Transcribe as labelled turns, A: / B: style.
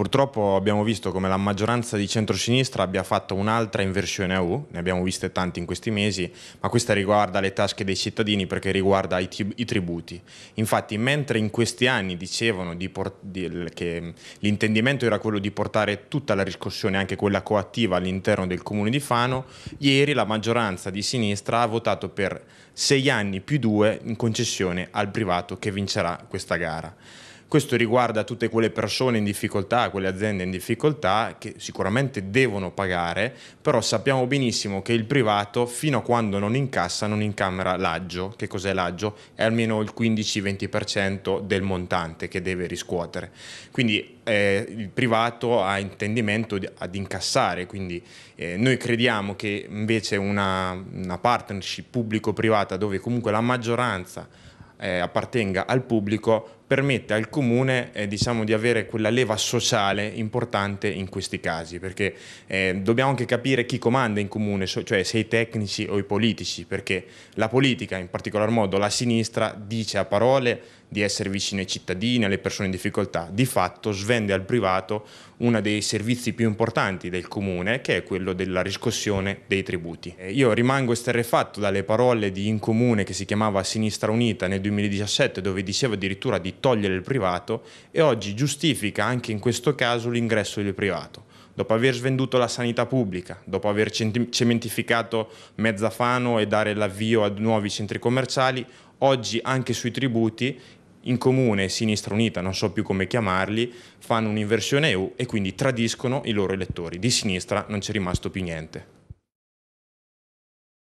A: Purtroppo abbiamo visto come la maggioranza di centrosinistra abbia fatto un'altra inversione a U, ne abbiamo viste tante in questi mesi, ma questa riguarda le tasche dei cittadini perché riguarda i, i tributi. Infatti, mentre in questi anni dicevano di di, che l'intendimento era quello di portare tutta la riscossione, anche quella coattiva, all'interno del comune di Fano, ieri la maggioranza di sinistra ha votato per sei anni più due in concessione al privato che vincerà questa gara. Questo riguarda tutte quelle persone in difficoltà, quelle aziende in difficoltà che sicuramente devono pagare, però sappiamo benissimo che il privato fino a quando non incassa non incamera l'aggio. Che cos'è l'aggio? È almeno il 15-20% del montante che deve riscuotere. Quindi eh, il privato ha intendimento di, ad incassare, quindi eh, noi crediamo che invece una, una partnership pubblico-privata dove comunque la maggioranza eh, appartenga al pubblico permette al comune eh, diciamo, di avere quella leva sociale importante in questi casi, perché eh, dobbiamo anche capire chi comanda in comune, cioè se i tecnici o i politici, perché la politica, in particolar modo la sinistra, dice a parole di essere vicino ai cittadini, alle persone in difficoltà, di fatto svende al privato uno dei servizi più importanti del comune, che è quello della riscossione dei tributi. Eh, io rimango esterrefatto dalle parole di in comune che si chiamava Sinistra Unita nel 2017, dove diceva addirittura di togliere il privato e oggi giustifica anche in questo caso l'ingresso del privato. Dopo aver svenduto la sanità pubblica, dopo aver cementificato Mezzafano e dare l'avvio a nuovi centri commerciali, oggi anche sui tributi in comune Sinistra Unita, non so più come chiamarli, fanno un'inversione EU e quindi tradiscono i loro elettori. Di sinistra non c'è rimasto più niente.